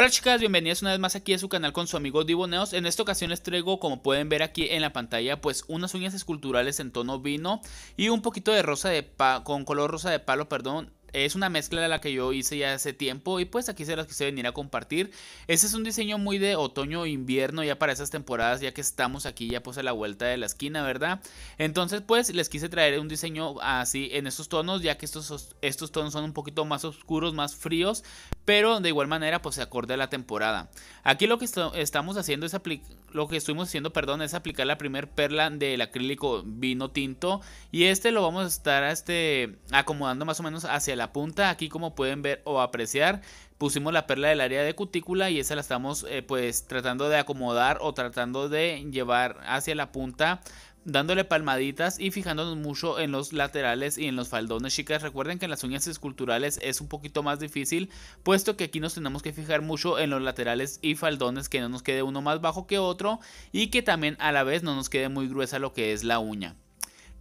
Hola chicas, bienvenidas una vez más aquí a su canal con su amigo Diboneos. En esta ocasión les traigo, como pueden ver aquí en la pantalla, pues unas uñas esculturales en tono vino y un poquito de rosa de pa con color rosa de palo, perdón, es una mezcla de la que yo hice ya hace tiempo y pues aquí se las quise venir a compartir. Ese es un diseño muy de otoño invierno ya para esas temporadas ya que estamos aquí ya pues a la vuelta de la esquina, ¿verdad? Entonces pues les quise traer un diseño así en estos tonos ya que estos, estos tonos son un poquito más oscuros, más fríos, pero de igual manera pues se acorde a la temporada. Aquí lo que estamos haciendo es lo que estuvimos haciendo, perdón, es aplicar la primer perla del acrílico vino tinto y este lo vamos a estar este, acomodando más o menos hacia la punta. Aquí como pueden ver o apreciar, pusimos la perla del área de cutícula y esa la estamos eh, pues tratando de acomodar o tratando de llevar hacia la punta dándole palmaditas y fijándonos mucho en los laterales y en los faldones chicas recuerden que en las uñas esculturales es un poquito más difícil puesto que aquí nos tenemos que fijar mucho en los laterales y faldones que no nos quede uno más bajo que otro y que también a la vez no nos quede muy gruesa lo que es la uña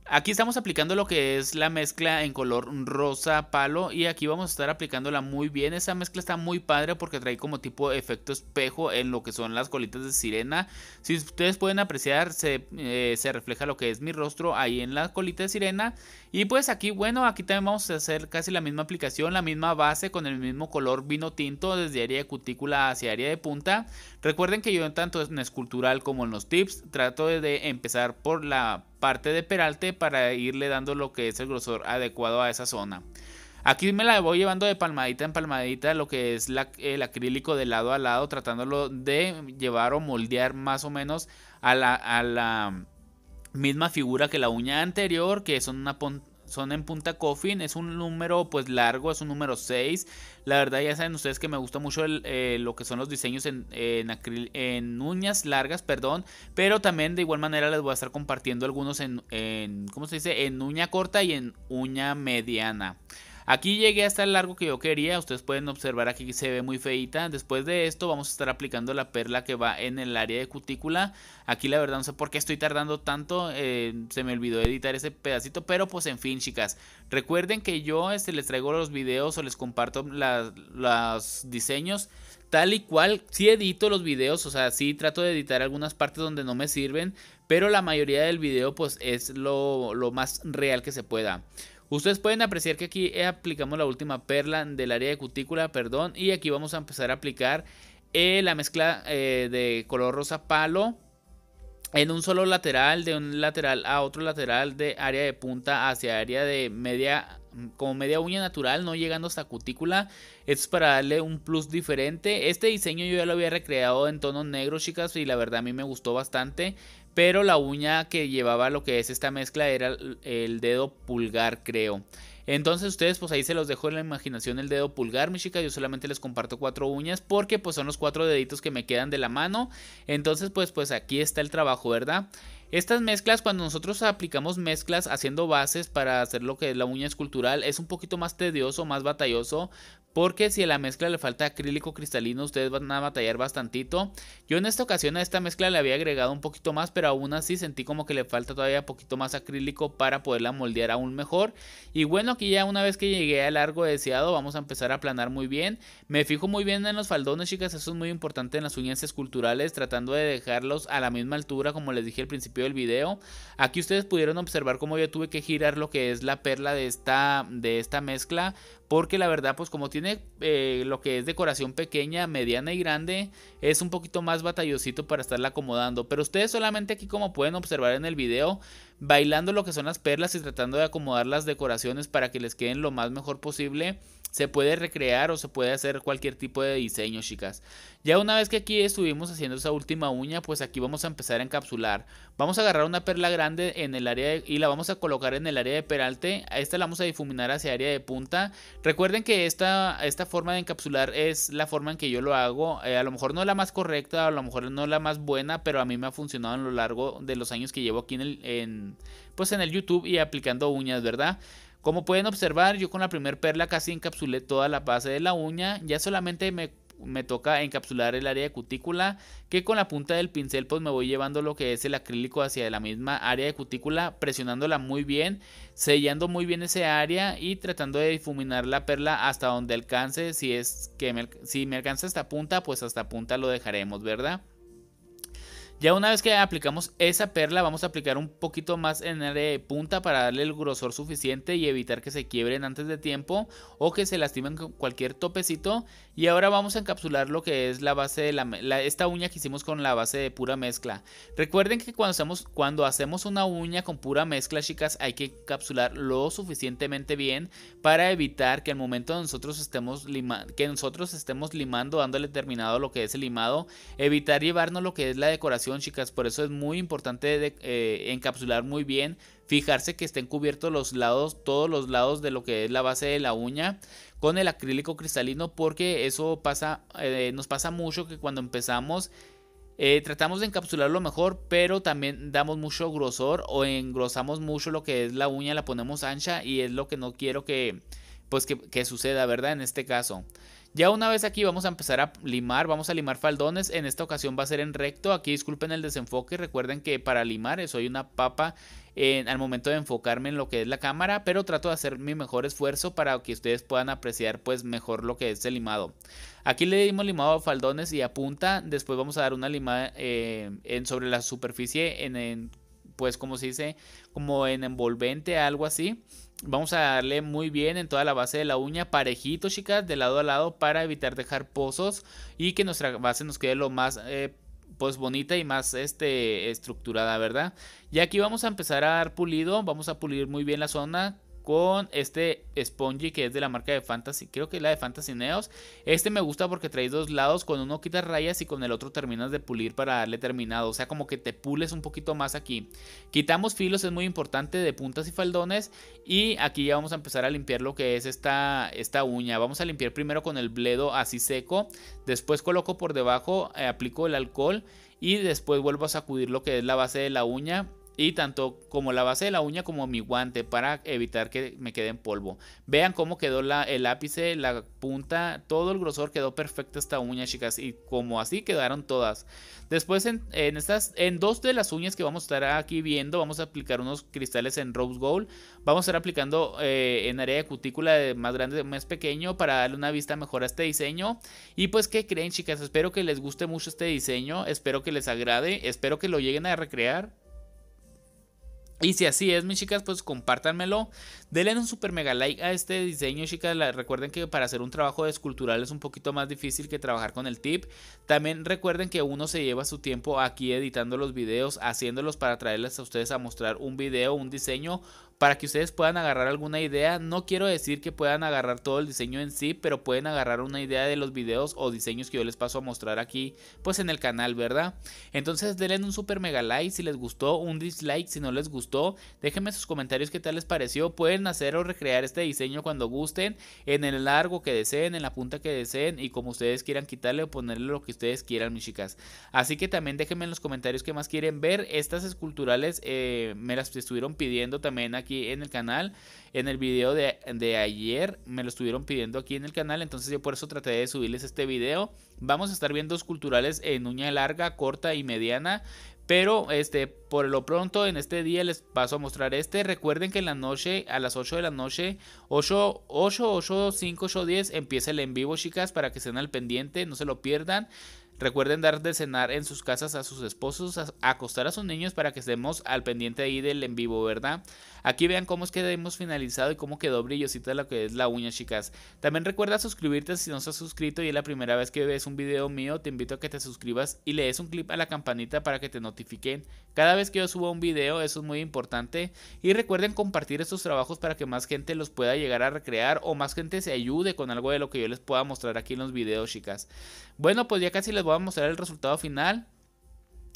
Aquí estamos aplicando lo que es la mezcla en color rosa palo y aquí vamos a estar aplicándola muy bien. Esa mezcla está muy padre porque trae como tipo efecto espejo en lo que son las colitas de sirena. Si ustedes pueden apreciar eh, se, refleja lo que es mi rostro ahí en la colita de sirena. Y pues aquí bueno, aquí también vamos a hacer casi la misma aplicación, la misma base con el mismo color vino tinto desde área de cutícula hacia área de punta. Recuerden que yo tanto en escultural como en los tips trato de empezar por la parte de peralte para irle dando lo que es el grosor adecuado a esa zona. Aquí me la voy llevando de palmadita en palmadita lo que es el acrílico de lado a lado, tratándolo de llevar o moldear más o menos a la, a la misma figura que la uña anterior, que son una, son en Punta Coffin. Es un número pues largo, es un número 6. La verdad ya saben ustedes que me gusta mucho eh, lo que son los diseños en, en, en, uñas largas, perdón. Pero también de igual manera les voy a estar compartiendo algunos en, en ¿cómo se dice? En uña corta y en uña mediana. Aquí llegué hasta el largo que yo quería, ustedes pueden observar aquí que se ve muy feita. Después de esto vamos a estar aplicando la perla que va en el área de cutícula. Aquí la verdad no sé por qué estoy tardando tanto, eh, se me olvidó editar ese pedacito, pero pues en fin chicas. Recuerden que yo este, les traigo los videos o les comparto los diseños tal y cual. Si sí edito los videos, o sea, sí trato de editar algunas partes donde no me sirven, pero la mayoría del video pues es lo, lo más real que se pueda. Ustedes pueden apreciar que aquí eh, aplicamos la última perla del área de cutícula, perdón, y aquí vamos a empezar a aplicar eh, la mezcla eh, de color rosa palo en un solo lateral, de un lateral a otro lateral, de área de punta hacia área de media Mm, como media uña natural, no llegando hasta cutícula. Esto es para darle un plus diferente. Este diseño yo ya lo había recreado en tonos negros, chicas, y la verdad a mí me gustó bastante. Pero la uña que llevaba lo que es esta mezcla era el dedo pulgar, creo. Entonces ustedes pues ahí se los dejo en la imaginación el dedo pulgar, mi chica. Yo solamente les comparto cuatro uñas porque pues son los cuatro deditos que me quedan de la mano. Entonces pues pues aquí está el trabajo, ¿verdad? Estas mezclas, cuando nosotros aplicamos mezclas haciendo bases para hacer lo que es la uña escultural, es un poquito más tedioso, más batalloso, porque si a la mezcla le falta acrílico cristalino ustedes van a batallar bastantito. Yo en esta ocasión a esta mezcla le había agregado un poquito más, pero aún así sentí como que le falta todavía poquito más acrílico para poderla moldear aún mejor. Y bueno, aquí ya una vez que llegué al largo deseado vamos a empezar a aplanar muy bien. Me fijo muy bien en los faldones, chicas, eso es muy importante en las uñas esculturales, tratando de dejarlos a la misma altura como les dije al principio del video. Aquí ustedes pudieron observar cómo yo tuve que girar lo que es la perla de esta, de esta mezcla, porque la verdad pues como tiene eh, lo que es decoración pequeña, mediana y grande, es un poquito más batallosito para estarla acomodando. Pero ustedes solamente aquí como pueden observar en el video, bailando lo que son las perlas y tratando de acomodar las decoraciones para que les queden lo más mejor posible. Se puede recrear o se puede hacer cualquier tipo de diseño, chicas. Ya una vez que aquí estuvimos haciendo esa última uña, pues aquí vamos a empezar a encapsular. Vamos a agarrar una perla grande en el área y la vamos a colocar en el área de peralte. A esta la vamos a difuminar hacia área de punta. Recuerden que esta, esta forma de encapsular es la forma en que yo lo hago. Eh, a lo mejor no es la más correcta, a lo mejor no es la más buena, pero a mí me ha funcionado a lo largo de los años que llevo aquí en, el, en pues en el YouTube y aplicando uñas, ¿verdad? Como pueden observar, yo con la primera perla casi encapsulé toda la base de la uña, ya solamente me, toca encapsular el área de cutícula, que con la punta del pincel pues me voy llevando lo que es el acrílico hacia la misma área de cutícula, presionándola muy bien, sellando muy bien ese área y tratando de difuminar la perla hasta donde alcance, si es que me, si me alcanza esta punta, pues hasta punta lo dejaremos, ¿verdad? Ya una vez que aplicamos esa perla, vamos a aplicar un poquito más en la punta para darle el grosor suficiente y evitar que se quiebren antes de tiempo o que se lastimen con cualquier topecito y ahora vamos a encapsular lo que es la base de la, esta uña que hicimos con la base de pura mezcla. Recuerden que cuando hacemos, cuando hacemos una uña con pura mezcla, chicas, hay que encapsular lo suficientemente bien para evitar que al momento nosotros estemos que nosotros estemos limando, dándole terminado lo que es el limado, evitar llevarnos lo que es la decoración, chicas. Por eso es muy importante eh, encapsular muy bien Fijarse que estén cubiertos los lados, todos los lados de lo que es la base de la uña con el acrílico cristalino porque eso pasa, eh, nos pasa mucho que cuando empezamos eh, tratamos de encapsularlo mejor, pero también damos mucho grosor o engrosamos mucho lo que es la uña, la ponemos ancha y es lo que no quiero que, pues que suceda, ¿verdad? En este caso. Ya una vez aquí vamos a empezar a limar, vamos a limar faldones, en esta ocasión va a ser en recto, aquí disculpen el desenfoque, recuerden que para limar eh, soy una papa en, eh, al momento de enfocarme en lo que es la cámara, pero trato de hacer mi mejor esfuerzo para que ustedes puedan apreciar pues mejor lo que es el limado. Aquí le dimos limado a faldones y a punta, después vamos a dar una limada eh, en, sobre la superficie en, en pues como se dice, como en envolvente, algo así. Vamos a darle muy bien en toda la base de la uña, parejito chicas, de lado a lado para evitar dejar pozos y que nuestra base nos quede lo más... Eh, pues bonita y más este, estructurada, ¿verdad? Y aquí vamos a empezar a dar pulido, vamos a pulir muy bien la zona con este Spongy que es de la marca de Fantasy, creo que es la de Fantasy Neos. Este me gusta porque trae dos lados, con uno quitas rayas y con el otro terminas de pulir para darle terminado, o sea, como que te pules un poquito más aquí. Quitamos filos, es muy importante, de puntas y faldones y aquí ya vamos a empezar a limpiar lo que es esta, esta uña. Vamos a limpiar primero con el bledo así seco, después coloco por debajo, eh, aplico el alcohol y después vuelvo a sacudir lo que es la base de la uña y tanto como la base de la uña como mi guante para evitar que me quede en polvo. Vean cómo quedó la, el ápice, la punta, todo el grosor quedó perfecto esta uña chicas. Y como así quedaron todas. Después en, estas, en dos de las uñas que vamos a estar aquí viendo vamos a aplicar unos cristales en rose gold. Vamos a estar aplicando eh, en área de cutícula de más grande, más pequeño para darle una vista mejor a este diseño. Y pues qué creen chicas, espero que les guste mucho este diseño. Espero que les agrade, espero que lo lleguen a recrear. Y si así es, mis chicas, pues compártanmelo. Denle un super mega like a este diseño, chicas. recuerden que para hacer un trabajo escultural es un poquito más difícil que trabajar con el tip. También recuerden que uno se lleva su tiempo aquí editando los videos, haciéndolos para traerles a ustedes a mostrar un video, un diseño para que ustedes puedan agarrar alguna idea. No quiero decir que puedan agarrar todo el diseño en sí, pero pueden agarrar una idea de los videos o diseños que yo les paso a mostrar aquí, pues en el canal, ¿verdad? Entonces denle un super mega like si les gustó, un dislike si no les gustó. Déjenme sus comentarios qué tal les pareció. Pueden hacer o recrear este diseño cuando gusten, en el largo que deseen, en la punta que deseen y como ustedes quieran quitarle o ponerle lo que ustedes quieran, mis chicas. Así que también déjenme en los comentarios qué más quieren ver. Estas esculturales eh, me las estuvieron pidiendo también aquí en el canal. En el video de, ayer me lo estuvieron pidiendo aquí en el canal, entonces yo por eso traté de subirles este video. Vamos a estar viendo culturales en uña larga, corta y mediana. Pero este, por lo pronto en este día les paso a mostrar este. Recuerden que en la noche, a las 8 de la noche, 8, 8, 8, 5, 8, 10 empieza el en vivo, chicas, para que estén al pendiente, no se lo pierdan. Recuerden dar de cenar en sus casas a sus esposos, a acostar a sus niños para que estemos al pendiente ahí del en vivo, ¿verdad? Aquí vean cómo es que hemos finalizado y cómo quedó brillosito lo que es la uña, chicas. También recuerda suscribirte si no estás suscrito y es la primera vez que ves un video mío, te invito a que te suscribas y le des un clip a la campanita para que te notifiquen cada vez que yo suba un video, eso es muy importante. Y recuerden compartir estos trabajos para que más gente los pueda llegar a recrear o más gente se ayude con algo de lo que yo les pueda mostrar aquí en los videos, chicas. Bueno, pues ya casi les voy a mostrar el resultado final.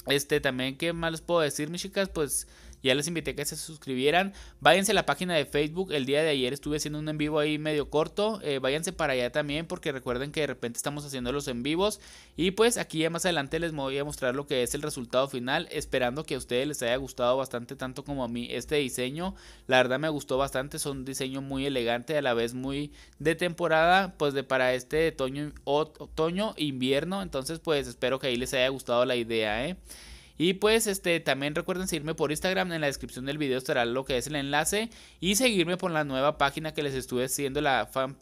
Este, también, ¿qué más les puedo decir, mis chicas? Pues ya les invité a que se suscribieran. Váyanse a la página de Facebook. El día de ayer estuve haciendo un en vivo ahí medio corto. Eh, váyanse para allá también porque recuerden que de repente estamos haciendo los en vivos. Y pues aquí ya más adelante les voy a mostrar lo que es el resultado final. Esperando que a ustedes les haya gustado bastante tanto como a mí este diseño. La verdad me gustó bastante. Es un diseño muy elegante, a la vez muy de temporada. Pues de para este otoño, otoño invierno. Entonces pues espero que ahí les haya gustado la idea. ¿eh? Y pues este también recuerden seguirme por Instagram, en la descripción del video estará lo que es el enlace y seguirme por la nueva página que les estuve haciendo la fan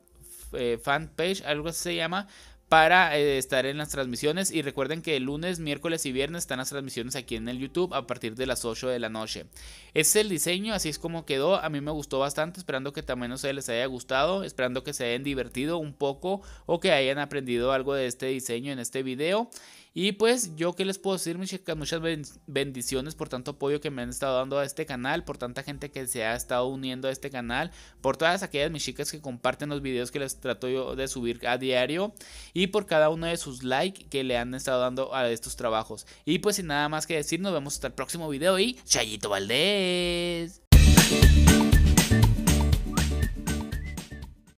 eh, fanpage, algo así se llama, para eh, estar en las transmisiones. Y recuerden que el lunes, miércoles y viernes están las transmisiones aquí en el YouTube a partir de las 8 de la noche. Este es el diseño, así es como quedó. A mí me gustó bastante, esperando que también ustedes les haya gustado, esperando que se hayan divertido un poco o que hayan aprendido algo de este diseño en este video. Y pues yo que les puedo decir, mis chicas, muchas bendiciones por tanto apoyo que me han estado dando a este canal, por tanta gente que se ha estado uniendo a este canal, por todas aquellas mis chicas que comparten los videos que les trato yo de subir a diario y por cada uno de sus likes que le han estado dando a estos trabajos. Y pues sin nada más que decir, nos vemos hasta el próximo video y Chayito Valdés.